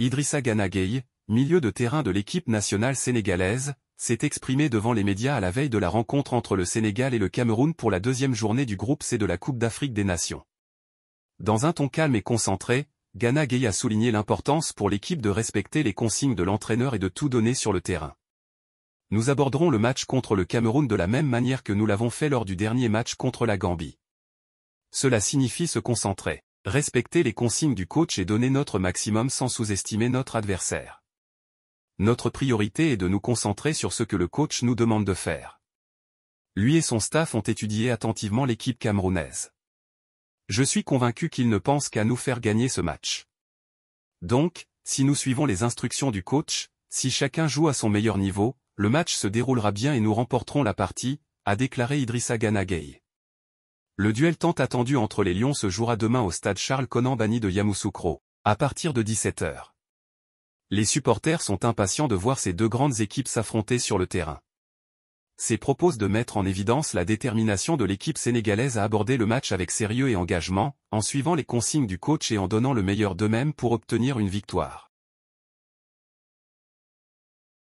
Idrissa Gana milieu de terrain de l'équipe nationale sénégalaise, s'est exprimé devant les médias à la veille de la rencontre entre le Sénégal et le Cameroun pour la deuxième journée du groupe C de la Coupe d'Afrique des Nations. Dans un ton calme et concentré, Gana a souligné l'importance pour l'équipe de respecter les consignes de l'entraîneur et de tout donner sur le terrain. Nous aborderons le match contre le Cameroun de la même manière que nous l'avons fait lors du dernier match contre la Gambie. Cela signifie se concentrer respecter les consignes du coach et donner notre maximum sans sous-estimer notre adversaire. Notre priorité est de nous concentrer sur ce que le coach nous demande de faire. Lui et son staff ont étudié attentivement l'équipe camerounaise. Je suis convaincu qu'ils ne pensent qu'à nous faire gagner ce match. Donc, si nous suivons les instructions du coach, si chacun joue à son meilleur niveau, le match se déroulera bien et nous remporterons la partie, a déclaré Idrissa Ganagay. Le duel tant attendu entre les Lions se jouera demain au stade Charles Conan Bani de Yamoussoukro, à partir de 17h. Les supporters sont impatients de voir ces deux grandes équipes s'affronter sur le terrain. C'est propose de mettre en évidence la détermination de l'équipe sénégalaise à aborder le match avec sérieux et engagement, en suivant les consignes du coach et en donnant le meilleur d'eux-mêmes pour obtenir une victoire.